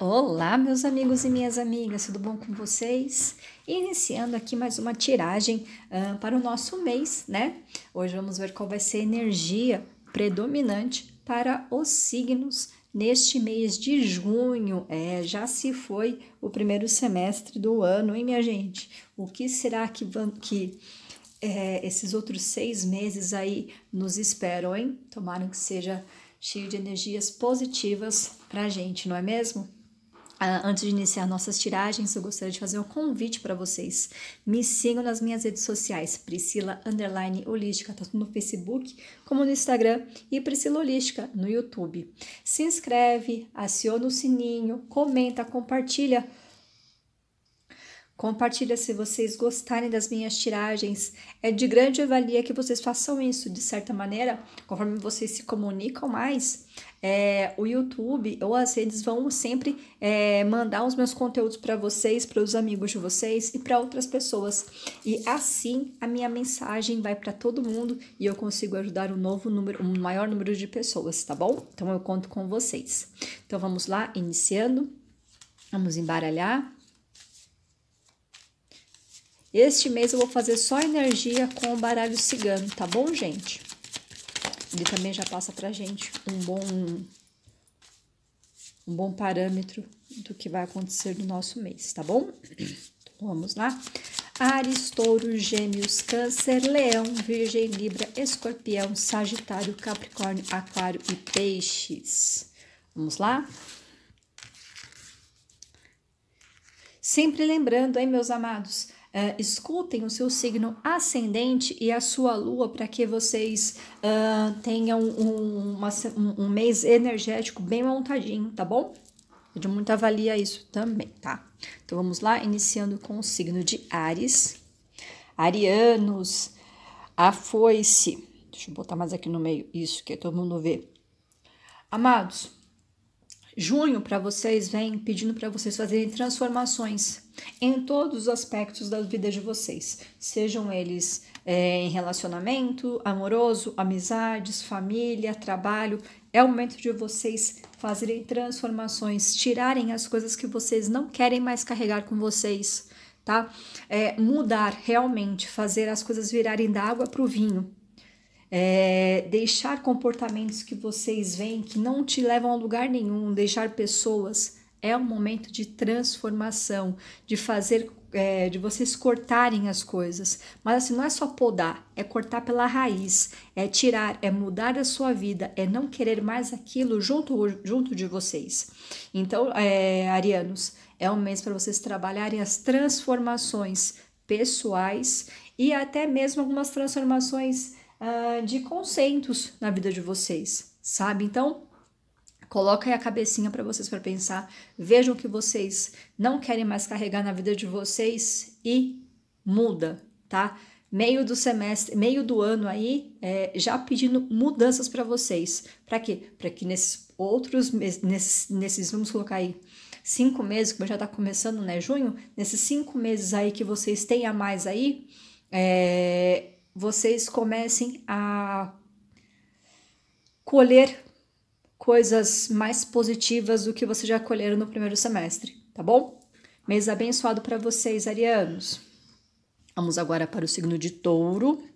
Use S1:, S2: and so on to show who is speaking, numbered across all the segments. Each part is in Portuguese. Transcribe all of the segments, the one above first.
S1: Olá, meus amigos e minhas amigas, tudo bom com vocês? Iniciando aqui mais uma tiragem uh, para o nosso mês, né? Hoje vamos ver qual vai ser a energia predominante para os signos neste mês de junho. É, já se foi o primeiro semestre do ano, hein, minha gente? O que será que, vão que é, esses outros seis meses aí nos esperam, hein? Tomara que seja cheio de energias positivas para a gente, não é mesmo? Ah, antes de iniciar nossas tiragens, eu gostaria de fazer um convite para vocês. Me sigam nas minhas redes sociais, Priscila Underline Holística, tanto no Facebook como no Instagram, e Priscila Holística no YouTube. Se inscreve, aciona o sininho, comenta, compartilha. Compartilha se vocês gostarem das minhas tiragens. É de grande valia que vocês façam isso. De certa maneira, conforme vocês se comunicam mais, é, o YouTube ou as redes vão sempre é, mandar os meus conteúdos para vocês, para os amigos de vocês e para outras pessoas. E assim a minha mensagem vai para todo mundo e eu consigo ajudar um novo número, um maior número de pessoas, tá bom? Então eu conto com vocês. Então vamos lá, iniciando. Vamos embaralhar. Este mês eu vou fazer só energia com o baralho cigano, tá bom, gente? ele também já passa pra gente um bom um bom parâmetro do que vai acontecer no nosso mês, tá bom? Então, vamos lá. Ares, Touro, Gêmeos, Câncer, Leão, Virgem, Libra, Escorpião, Sagitário, Capricórnio, Aquário e Peixes. Vamos lá? Sempre lembrando, hein, meus amados, Uh, escutem o seu signo ascendente e a sua lua para que vocês uh, tenham um, uma, um, mês energético bem montadinho, tá bom? De muito avalia isso também, tá? Então vamos lá, iniciando com o signo de Ares. Arianos, a foice. Deixa eu botar mais aqui no meio, isso que todo mundo vê. Amados, junho para vocês vem pedindo para vocês fazerem transformações em todos os aspectos da vida de vocês, sejam eles é, em relacionamento, amoroso, amizades, família, trabalho. É o momento de vocês fazerem transformações, tirarem as coisas que vocês não querem mais carregar com vocês, tá? É, mudar realmente, fazer as coisas virarem da água para o vinho. É, deixar comportamentos que vocês veem que não te levam a lugar nenhum, deixar pessoas é um momento de transformação, de fazer, é, de vocês cortarem as coisas. Mas assim, não é só podar, é cortar pela raiz, é tirar, é mudar a sua vida, é não querer mais aquilo junto, junto de vocês. Então, é, arianos, é um mês para vocês trabalharem as transformações pessoais e até mesmo algumas transformações uh, de conceitos na vida de vocês, sabe? Então, Coloca aí a cabecinha para vocês para pensar. Vejam o que vocês não querem mais carregar na vida de vocês e muda, tá? Meio do semestre, meio do ano aí, é, já pedindo mudanças para vocês. Para quê? Para que nesses outros meses, nesses, vamos colocar aí, cinco meses, que já está começando, né, junho, nesses cinco meses aí que vocês têm a mais aí, é, vocês comecem a colher coisas mais positivas do que você já colheram no primeiro semestre, tá bom? Mês abençoado para vocês, arianos. Vamos agora para o signo de Touro.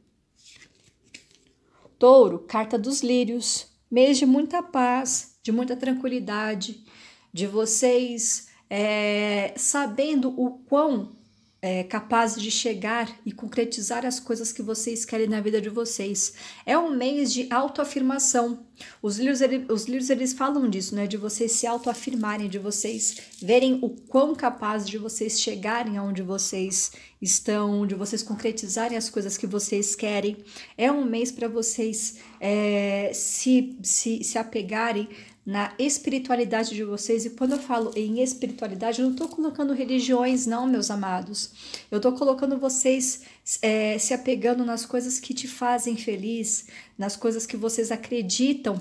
S1: Touro, carta dos lírios. Mês de muita paz, de muita tranquilidade, de vocês é, sabendo o quão é, capazes de chegar e concretizar as coisas que vocês querem na vida de vocês. É um mês de autoafirmação. Os livros, ele, os livros eles falam disso, né? De vocês se autoafirmarem, de vocês verem o quão capazes de vocês chegarem aonde vocês estão, de vocês concretizarem as coisas que vocês querem. É um mês para vocês é, se, se, se apegarem na espiritualidade de vocês. E quando eu falo em espiritualidade, eu não estou colocando religiões, não, meus amados. Eu estou colocando vocês é, se apegando nas coisas que te fazem feliz, nas coisas que vocês acreditam.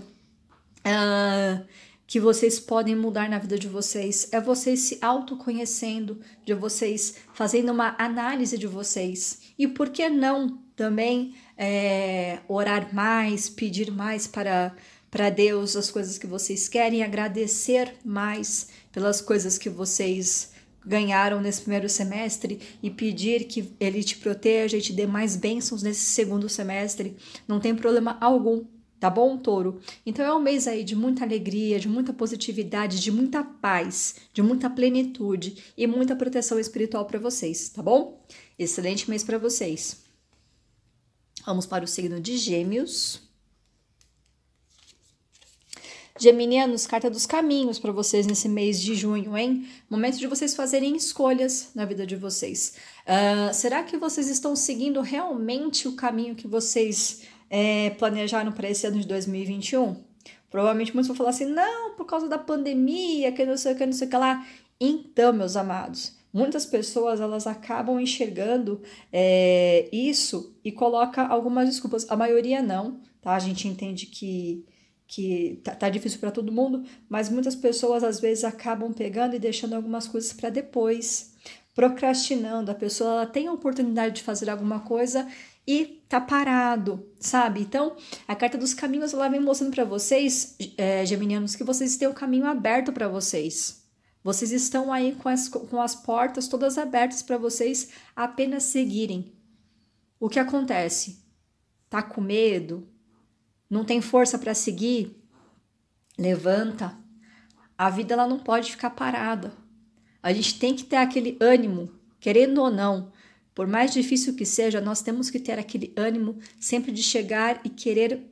S1: Uh, que vocês podem mudar na vida de vocês. É vocês se autoconhecendo, de vocês fazendo uma análise de vocês. E por que não também é, orar mais, pedir mais para para Deus as coisas que vocês querem, agradecer mais pelas coisas que vocês ganharam nesse primeiro semestre e pedir que Ele te proteja e te dê mais bênçãos nesse segundo semestre. Não tem problema algum. Tá bom, touro? Então é um mês aí de muita alegria, de muita positividade, de muita paz, de muita plenitude e muita proteção espiritual para vocês, tá bom? Excelente mês para vocês. Vamos para o signo de Gêmeos. Geminianos, carta dos caminhos para vocês nesse mês de junho, hein? Momento de vocês fazerem escolhas na vida de vocês. Uh, será que vocês estão seguindo realmente o caminho que vocês é, planejaram para esse ano de 2021? Provavelmente muitos vão falar assim, não, por causa da pandemia, que não sei o que, não sei o que lá. Então, meus amados, muitas pessoas elas acabam enxergando é, isso e coloca algumas desculpas. A maioria não, tá? A gente entende que que tá, tá difícil para todo mundo, mas muitas pessoas às vezes acabam pegando e deixando algumas coisas para depois, procrastinando. A pessoa ela tem a oportunidade de fazer alguma coisa e tá parado, sabe? Então, a carta dos caminhos ela vem mostrando para vocês, é, geminianos, que vocês têm o caminho aberto para vocês. Vocês estão aí com as, com as portas todas abertas para vocês apenas seguirem. O que acontece? Tá com medo? não tem força para seguir, levanta. A vida ela não pode ficar parada. A gente tem que ter aquele ânimo, querendo ou não. Por mais difícil que seja, nós temos que ter aquele ânimo sempre de chegar e querer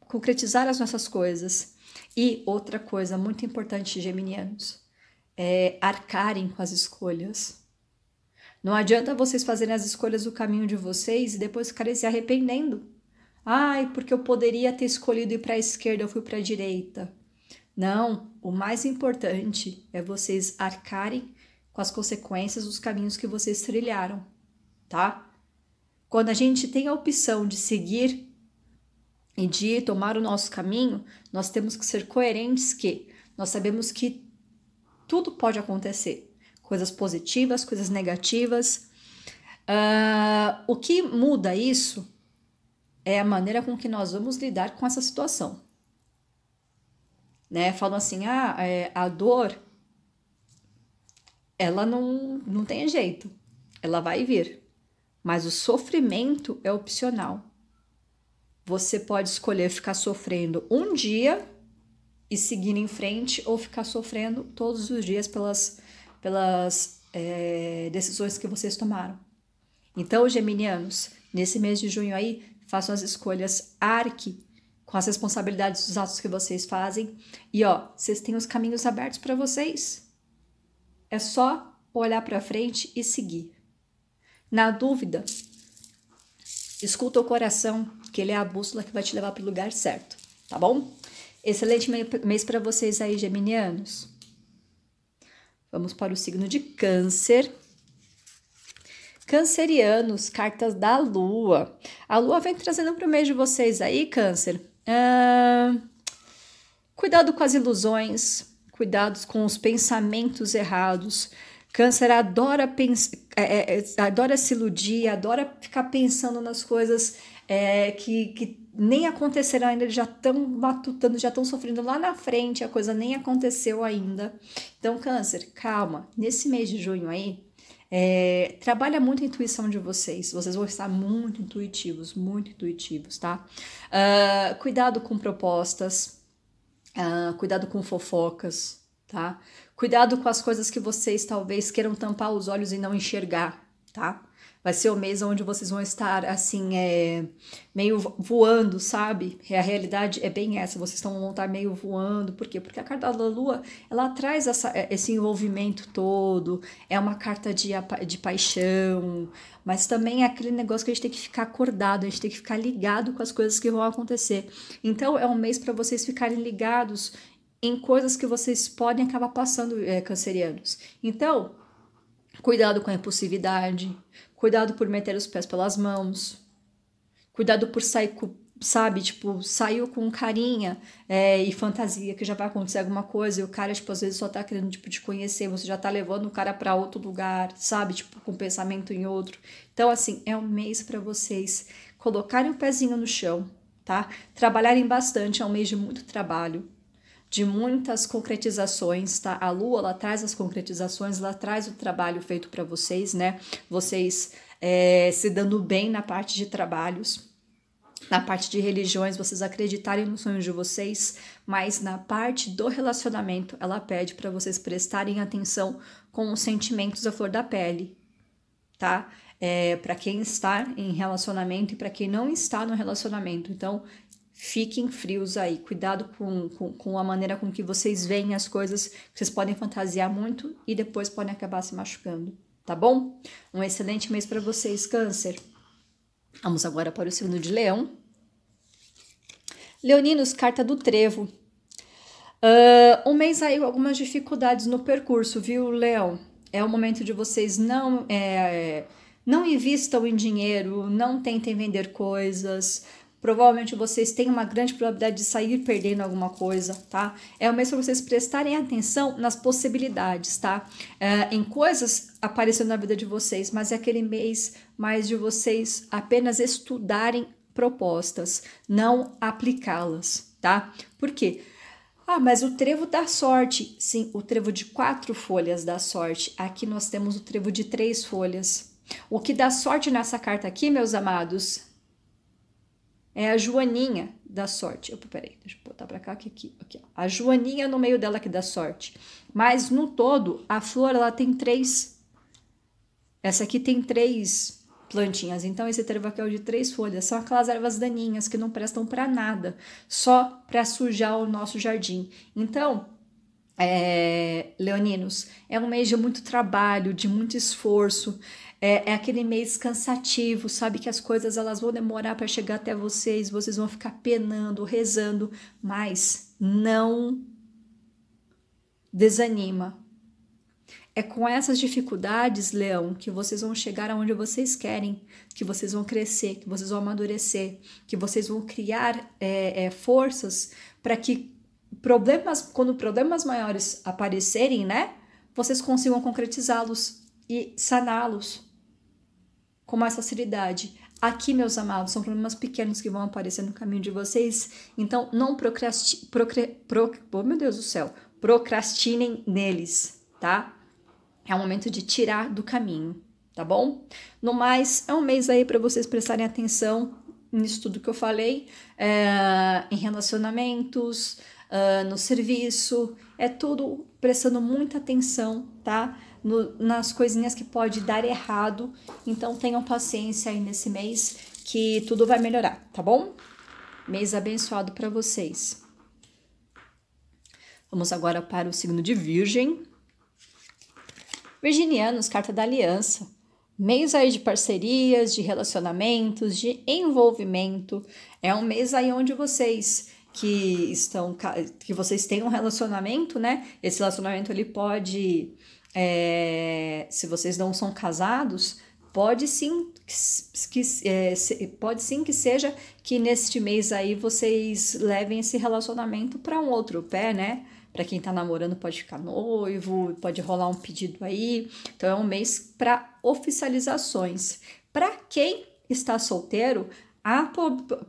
S1: concretizar as nossas coisas. E outra coisa muito importante, geminianos, é arcarem com as escolhas. Não adianta vocês fazerem as escolhas do caminho de vocês e depois ficarem se arrependendo. Ai, porque eu poderia ter escolhido ir para a esquerda, eu fui para a direita. Não, o mais importante é vocês arcarem com as consequências dos caminhos que vocês trilharam, tá? Quando a gente tem a opção de seguir e de tomar o nosso caminho, nós temos que ser coerentes que nós sabemos que tudo pode acontecer, coisas positivas, coisas negativas. Uh, o que muda isso é a maneira com que nós vamos lidar com essa situação. Né? Falam assim, ah, é, a dor, ela não, não tem jeito, ela vai vir. Mas o sofrimento é opcional. Você pode escolher ficar sofrendo um dia e seguir em frente ou ficar sofrendo todos os dias pelas, pelas é, decisões que vocês tomaram. Então, geminianos, nesse mês de junho aí, façam as escolhas, arque com as responsabilidades dos atos que vocês fazem. E ó, vocês têm os caminhos abertos para vocês. É só olhar para frente e seguir. Na dúvida, escuta o coração, que ele é a bússola que vai te levar para o lugar certo, tá bom? Excelente mês para vocês aí, geminianos. Vamos para o signo de Câncer. Cancerianos, cartas da lua. A lua vem trazendo para o meio de vocês aí, Câncer. cuidado com as ilusões, cuidados com os pensamentos errados. Câncer adora, pens é, é, é, adora se iludir, adora ficar pensando nas coisas é, que, que nem aconteceram ainda, eles já estão matutando, já estão sofrendo lá na frente, a coisa nem aconteceu ainda. Então, Câncer, calma. Nesse mês de junho aí, é, trabalha muito a intuição de vocês. Vocês vão estar muito intuitivos, muito intuitivos, tá? Uh, cuidado com propostas, uh, cuidado com fofocas, tá? Cuidado com as coisas que vocês talvez queiram tampar os olhos e não enxergar, tá? vai ser o mês onde vocês vão estar assim, é, meio voando, sabe? É, a realidade é bem essa, vocês estão, vão estar meio voando, por quê? Porque a carta da lua, ela traz essa, é, esse envolvimento todo, é uma carta de, de paixão, mas também é aquele negócio que a gente tem que ficar acordado, a gente tem que ficar ligado com as coisas que vão acontecer. Então é um mês para vocês ficarem ligados em coisas que vocês podem acabar passando é, cancerianos. Então, Cuidado com a impulsividade. Cuidado por meter os pés pelas mãos. Cuidado por sair com sabe? Tipo, saiu com carinha é, e fantasia que já vai acontecer alguma coisa e o cara, tipo, às vezes só tá querendo, tipo, te conhecer, você já tá levando o cara para outro lugar, sabe? Tipo, com pensamento em outro. Então, assim, é um mês para vocês colocarem o pezinho no chão, tá? Trabalharem bastante, é um mês de muito trabalho de muitas concretizações, tá? A lua ela traz as concretizações, ela traz o trabalho feito para vocês, né? Vocês é, se dando bem na parte de trabalhos. Na parte de religiões, vocês acreditarem nos sonhos de vocês, mas na parte do relacionamento, ela pede para vocês prestarem atenção com os sentimentos à flor da pele, tá? É, para quem está em relacionamento e para quem não está no relacionamento. Então, fiquem frios aí, cuidado com, com, com a maneira com que vocês veem as coisas, vocês podem fantasiar muito e depois podem acabar se machucando, tá bom? Um excelente mês para vocês, Câncer. Vamos agora para o signo de Leão. Leoninos, carta do trevo. Uh, um mês aí, algumas dificuldades no percurso, viu, Leão? É o momento de vocês não, é, não invistam em dinheiro, não tentem vender coisas provavelmente vocês têm uma grande probabilidade de sair perdendo alguma coisa, tá? É o mês para vocês prestarem atenção nas possibilidades, tá? É, em coisas aparecendo na vida de vocês, mas é aquele mês mais de vocês apenas estudarem propostas, não aplicá-las, tá? Por quê? Ah, mas o trevo da sorte. Sim, o trevo de quatro folhas da sorte. Aqui nós temos o trevo de três folhas. O que dá sorte nessa carta aqui, meus amados, é a Joaninha da sorte. Opa, peraí, deixa eu botar para cá que aqui, aqui, aqui A Joaninha no meio dela que dá sorte. Mas no todo, a flor ela tem três. Essa aqui tem três plantinhas. Então esse tervaquel de três folhas são aquelas ervas daninhas que não prestam para nada, só para sujar o nosso jardim. Então, é, leoninos, é um mês de muito trabalho, de muito esforço, é, é aquele mês cansativo, sabe que as coisas elas vão demorar para chegar até vocês, vocês vão ficar penando, rezando, mas não desanima. É com essas dificuldades, Leão, que vocês vão chegar aonde vocês querem, que vocês vão crescer, que vocês vão amadurecer, que vocês vão criar é, é, forças para que problemas, quando problemas maiores aparecerem, né, vocês consigam concretizá-los e saná-los com mais facilidade. Aqui, meus amados, são problemas pequenos que vão aparecer no caminho de vocês, então não procrastinem. procre pro oh, meu Deus do céu, procrastinem neles, tá? É o momento de tirar do caminho, tá bom? No mais, é um mês aí para vocês prestarem atenção nisso tudo que eu falei, é, em relacionamentos, uh, no serviço, é tudo prestando muita atenção, tá? No, nas coisinhas que pode dar errado. Então tenham paciência aí nesse mês que tudo vai melhorar, tá bom? Mês abençoado para vocês. Vamos agora para o signo de Virgem. Virginianos, carta da aliança. Mês aí de parcerias, de relacionamentos, de envolvimento. É um mês aí onde vocês que estão que vocês têm um relacionamento, né? Esse relacionamento ele pode, é, se vocês não são casados, pode sim que é, pode sim que seja que neste mês aí vocês levem esse relacionamento para um outro pé, né? Para quem tá namorando pode ficar noivo, pode rolar um pedido aí. Então é um mês para oficializações. Para quem está solteiro, há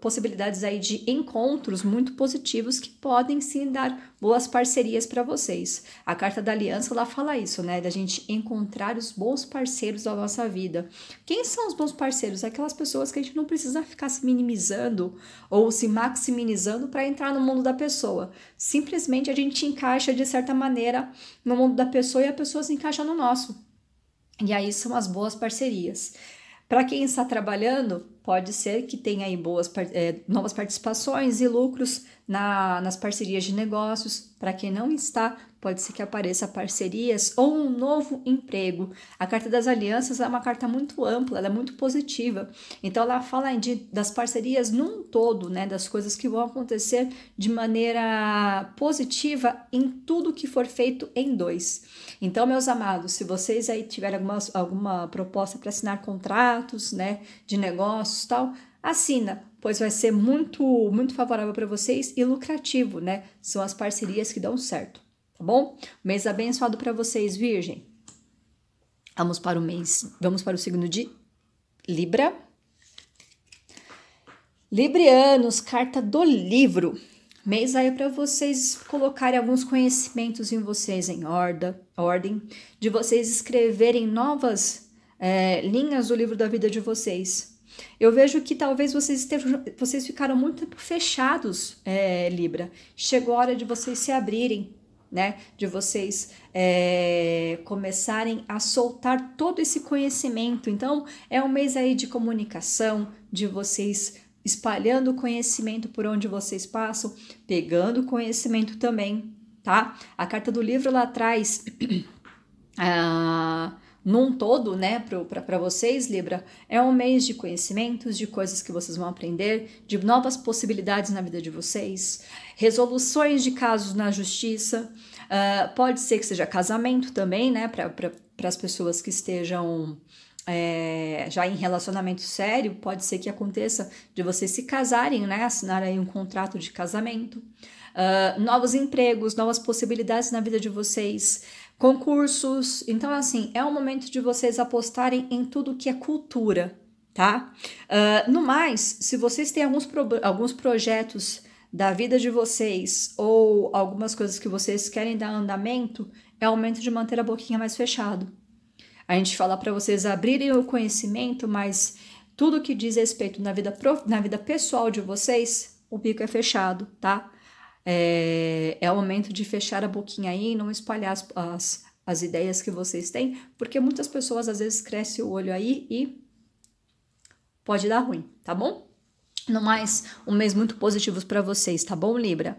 S1: possibilidades aí de encontros muito positivos que podem sim dar boas parcerias para vocês. A carta da aliança lá fala isso, né? Da gente encontrar os bons parceiros da nossa vida. Quem são os bons parceiros? Aquelas pessoas que a gente não precisa ficar se minimizando ou se maximizando para entrar no mundo da pessoa. Simplesmente a gente encaixa de certa maneira no mundo da pessoa e a pessoa se encaixa no nosso. E aí são as boas parcerias. Para quem está trabalhando, pode ser que tenha aí boas, é, novas participações e lucros na, nas parcerias de negócios. Para quem não está, pode ser que apareça parcerias ou um novo emprego. A carta das alianças é uma carta muito ampla, ela é muito positiva. Então ela fala de, das parcerias num todo, né, das coisas que vão acontecer de maneira positiva em tudo que for feito em dois. Então, meus amados, se vocês aí tiverem alguma alguma proposta para assinar contratos, né, de negócio nossos tal, assina, pois vai ser muito, muito favorável para vocês e lucrativo, né? São as parcerias que dão certo, tá bom? Mês abençoado para vocês, Virgem. Vamos para o mês, vamos para o signo de Libra. Librianos, carta do livro. Mês aí para vocês colocarem alguns conhecimentos em vocês em orda, ordem, de vocês escreverem novas é, linhas do livro da vida de vocês. Eu vejo que talvez vocês, estejam, vocês ficaram muito tempo fechados, é, Libra. Chegou a hora de vocês se abrirem, né? De vocês é, começarem a soltar todo esse conhecimento. Então, é um mês aí de comunicação, de vocês espalhando conhecimento por onde vocês passam, pegando conhecimento também, tá? A carta do livro lá atrás. ah, num todo, né, para vocês, Libra, é um mês de conhecimentos, de coisas que vocês vão aprender, de novas possibilidades na vida de vocês, resoluções de casos na justiça. Uh, pode ser que seja casamento também, né, para as pessoas que estejam. É, já em relacionamento sério, pode ser que aconteça de vocês se casarem, né? Assinar aí um contrato de casamento. Uh, novos empregos, novas possibilidades na vida de vocês concursos. Então, assim, é o momento de vocês apostarem em tudo que é cultura, tá? Uh, no mais, se vocês têm alguns, alguns projetos da vida de vocês ou algumas coisas que vocês querem dar andamento, é o momento de manter a boquinha mais fechado. A gente fala para vocês abrirem o conhecimento, mas tudo que diz respeito na vida, na vida pessoal de vocês, o bico é fechado, tá? É, é o momento de fechar a boquinha aí e não espalhar as, as, as ideias que vocês têm, porque muitas pessoas às vezes cresce o olho aí e pode dar ruim, tá bom? No mais, um mês muito positivo para vocês, tá bom, Libra?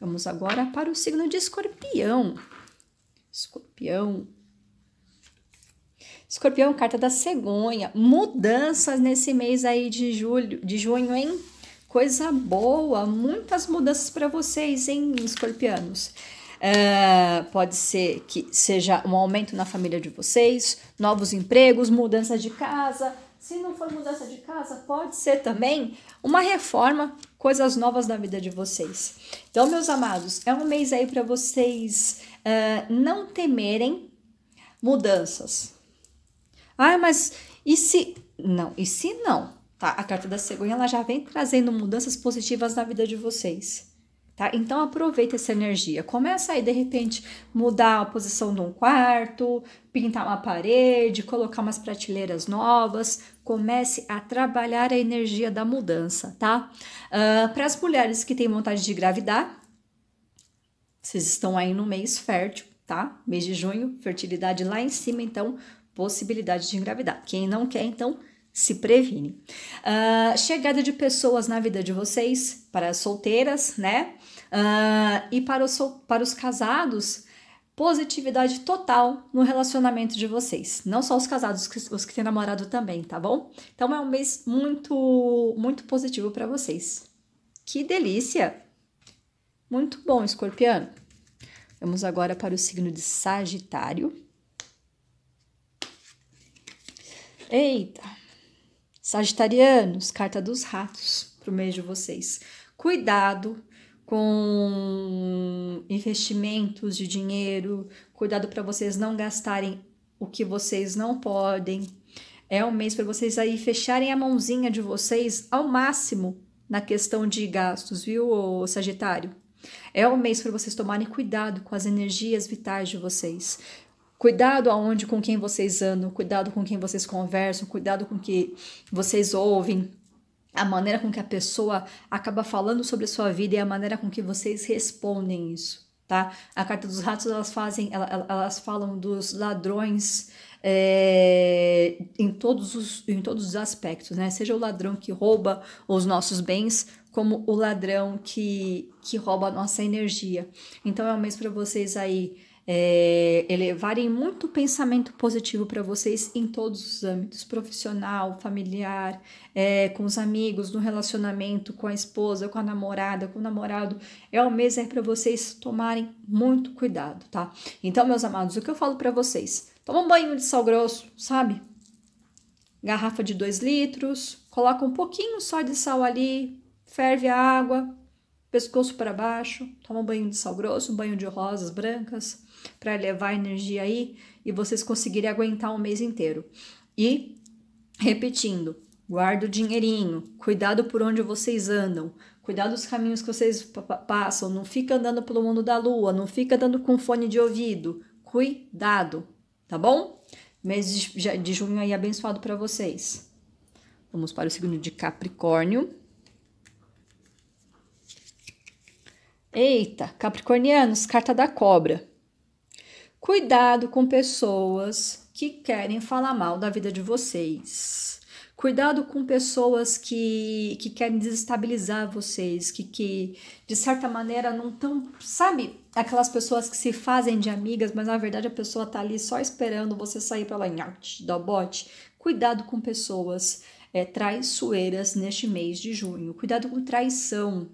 S1: Vamos agora para o signo de Escorpião. Escorpião. Escorpião, carta da cegonha. Mudanças nesse mês aí de julho, de junho, hein? coisa boa, muitas mudanças para vocês, hein, escorpianos? É, pode ser que seja um aumento na família de vocês, novos empregos, mudança de casa. Se não for mudança de casa, pode ser também uma reforma, coisas novas na vida de vocês. Então, meus amados, é um mês aí para vocês é, não temerem mudanças. Ah, mas e se. Não, e se não? Tá? A carta da cegonha ela já vem trazendo mudanças positivas na vida de vocês. Tá? Então aproveita essa energia. Começa aí, de repente, mudar a posição de um quarto, pintar uma parede, colocar umas prateleiras novas. Comece a trabalhar a energia da mudança, tá? Uh, Para as mulheres que têm vontade de engravidar, vocês estão aí no mês fértil, tá? Mês de junho, fertilidade lá em cima, então, possibilidade de engravidar. Quem não quer, então, se previne. Uh, chegada de pessoas na vida de vocês, para as solteiras, né? Uh, e para os, para os casados, positividade total no relacionamento de vocês. Não só os casados, os que têm namorado também, tá bom? Então é um mês muito, muito positivo para vocês. Que delícia! Muito bom, escorpiano. Vamos agora para o signo de Sagitário. Eita! Sagitarianos, carta dos ratos para o mês de vocês. Cuidado com investimentos de dinheiro, cuidado para vocês não gastarem o que vocês não podem. É um mês para vocês aí fecharem a mãozinha de vocês ao máximo na questão de gastos, viu, Sagitário? É um mês para vocês tomarem cuidado com as energias vitais de vocês. Cuidado aonde com quem vocês andam, cuidado com quem vocês conversam, cuidado com que vocês ouvem, a maneira com que a pessoa acaba falando sobre a sua vida e a maneira com que vocês respondem isso, tá? A carta dos ratos elas fazem, elas falam dos ladrões é, em, todos os, em todos os aspectos, né? Seja o ladrão que rouba os nossos bens, como o ladrão que, que rouba a nossa energia. Então é um mês para vocês aí é, elevarem muito pensamento positivo para vocês em todos os âmbitos: profissional, familiar, é, com os amigos, no relacionamento, com a esposa, com a namorada, com o namorado. É o mês é para vocês tomarem muito cuidado, tá? Então, meus amados, o que eu falo para vocês? Toma um banho de sal grosso, sabe? Garrafa de 2 litros, coloca um pouquinho só de sal ali, ferve a água, pescoço para baixo, toma um banho de sal grosso, um banho de rosas brancas, para levar energia aí e vocês conseguirem aguentar o um mês inteiro. E repetindo, guarda o dinheirinho, cuidado por onde vocês andam, cuidado dos caminhos que vocês passam, não fica andando pelo mundo da lua, não fica andando com fone de ouvido, cuidado, tá bom? Mês de, de junho aí abençoado para vocês. Vamos para o signo de Capricórnio. Eita, Capricornianos, carta da cobra. Cuidado com pessoas que querem falar mal da vida de vocês. Cuidado com pessoas que, que querem desestabilizar vocês, que, que de certa maneira não estão. Sabe, aquelas pessoas que se fazem de amigas, mas na verdade a pessoa tá ali só esperando você sair para lá em arte, dar bote. Cuidado com pessoas é, traiçoeiras neste mês de junho. Cuidado com traição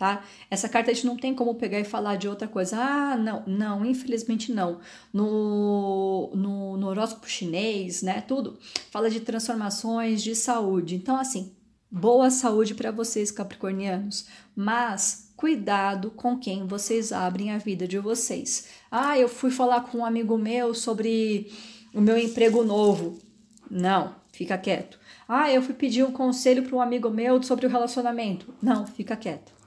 S1: tá? Essa carta a gente não tem como pegar e falar de outra coisa. Ah, não, não, infelizmente não. No, no, no horóscopo chinês, né, tudo, fala de transformações de saúde. Então, assim, boa saúde para vocês, capricornianos, mas cuidado com quem vocês abrem a vida de vocês. Ah, eu fui falar com um amigo meu sobre o meu emprego novo. Não, fica quieto. Ah, eu fui pedir um conselho para um amigo meu sobre o relacionamento. Não, fica quieto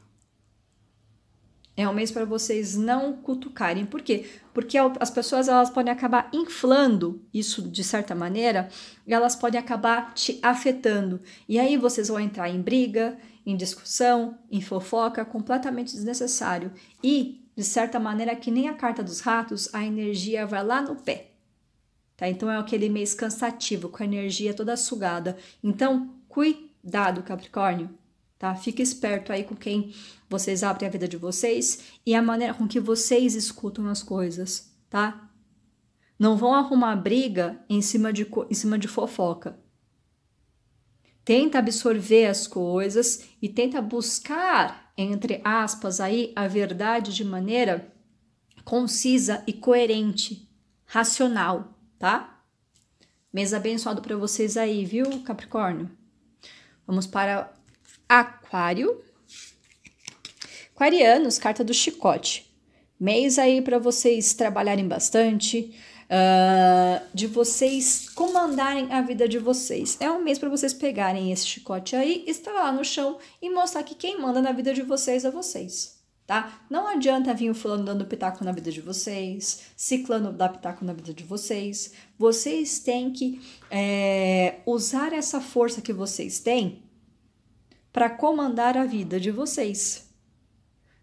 S1: é um mês para vocês não cutucarem. Por quê? Porque as pessoas elas podem acabar inflando isso de certa maneira, e elas podem acabar te afetando. E aí vocês vão entrar em briga, em discussão, em fofoca, completamente desnecessário. E, de certa maneira, que nem a carta dos ratos, a energia vai lá no pé. Tá? Então é aquele mês cansativo, com a energia toda sugada. Então, cuidado, Capricórnio tá? Fica esperto aí com quem vocês abrem a vida de vocês e a maneira com que vocês escutam as coisas, tá? Não vão arrumar briga em cima de, em cima de fofoca. Tenta absorver as coisas e tenta buscar, entre aspas, aí a verdade de maneira concisa e coerente, racional, tá? Mês abençoado para vocês aí, viu, Capricórnio? Vamos para Aquário. Aquarianos, carta do chicote. Mês aí para vocês trabalharem bastante, uh, de vocês comandarem a vida de vocês. É um mês para vocês pegarem esse chicote aí, lá no chão e mostrar que quem manda na vida de vocês é vocês tá? Não adianta vir o fulano dando pitaco na vida de vocês, ciclano dar pitaco na vida de vocês. Vocês têm que é, usar essa força que vocês têm para comandar a vida de vocês.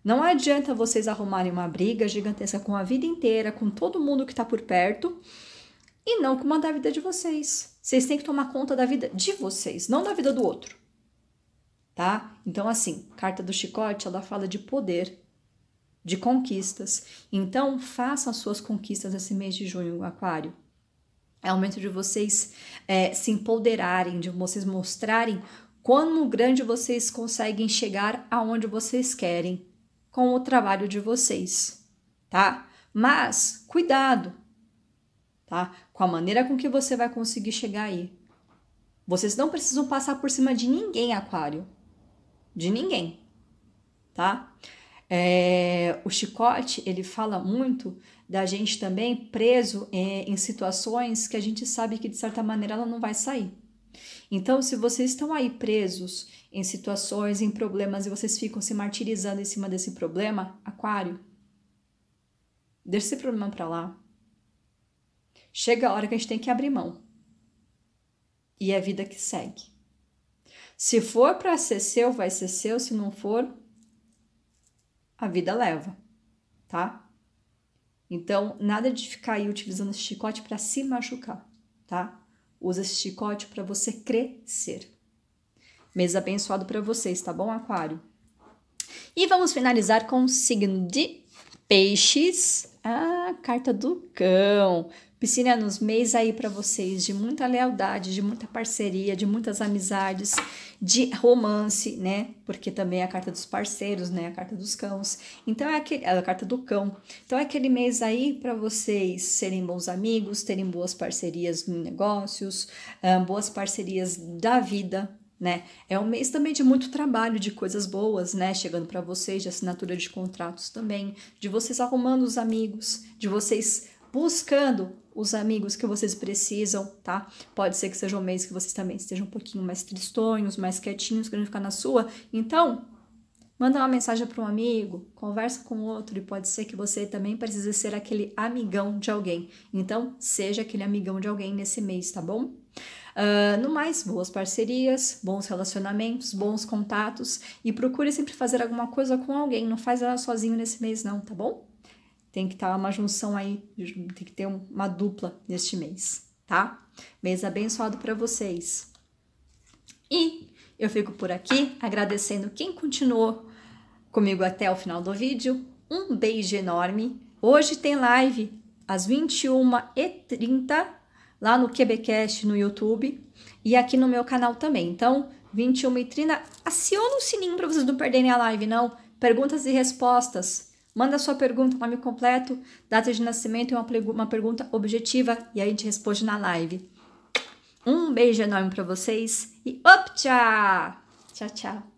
S1: Não adianta vocês arrumarem uma briga gigantesca com a vida inteira, com todo mundo que está por perto e não comandar a vida de vocês. Vocês têm que tomar conta da vida de vocês, não da vida do outro. Tá? Então, assim, carta do chicote, ela fala de poder, de conquistas. Então, façam as suas conquistas esse mês de junho, Aquário. É o momento de vocês é, se empoderarem, de vocês mostrarem quão grande vocês conseguem chegar aonde vocês querem com o trabalho de vocês, tá? Mas cuidado, tá? Com a maneira com que você vai conseguir chegar aí. Vocês não precisam passar por cima de ninguém, Aquário. De ninguém, tá? É, o chicote ele fala muito da gente também preso é, em situações que a gente sabe que de certa maneira ela não vai sair. Então, se vocês estão aí presos em situações, em problemas e vocês ficam se martirizando em cima desse problema, Aquário, deixa esse problema para lá. Chega a hora que a gente tem que abrir mão. E é a vida que segue. Se for para ser seu, vai ser seu, se não for, a vida leva, tá? Então, nada de ficar aí utilizando esse chicote para se machucar, tá? Usa esse chicote para você crescer. Mês abençoado para vocês, tá bom, Aquário? E vamos finalizar com o signo de Peixes, a ah, carta do cão. Piscinianos, mês aí para vocês de muita lealdade, de muita parceria, de muitas amizades, de romance, né? Porque também é a carta dos parceiros, né? A carta dos cãos. Então é, aquele, é a carta do cão. Então é aquele mês aí para vocês serem bons amigos, terem boas parcerias em negócios, boas parcerias da vida, né? É um mês também de muito trabalho, de coisas boas, né? Chegando para vocês, de assinatura de contratos também, de vocês arrumando os amigos, de vocês buscando os amigos que vocês precisam, tá? Pode ser que seja um mês que vocês também estejam um pouquinho mais tristonhos, mais quietinhos, querendo ficar na sua. Então, manda uma mensagem para um amigo, conversa com outro e pode ser que você também precise ser aquele amigão de alguém. Então, seja aquele amigão de alguém nesse mês, tá bom? Uh, no mais, boas parcerias, bons relacionamentos, bons contatos e procure sempre fazer alguma coisa com alguém. Não faz ela sozinho nesse mês, não, tá bom? tem que estar tá uma junção aí, tem que ter uma dupla neste mês, tá? Mês abençoado para vocês. E eu fico por aqui agradecendo quem continuou comigo até o final do vídeo. Um beijo enorme. Hoje tem live às 21h30 lá no QBcast no YouTube e aqui no meu canal também. Então, 21h30, aciona o sininho para vocês não perderem a live, não? Perguntas e respostas Manda sua pergunta, nome completo, data de nascimento e uma, uma pergunta objetiva e a gente responde na live. Um beijo enorme para vocês e op tchau! Tchau, tchau.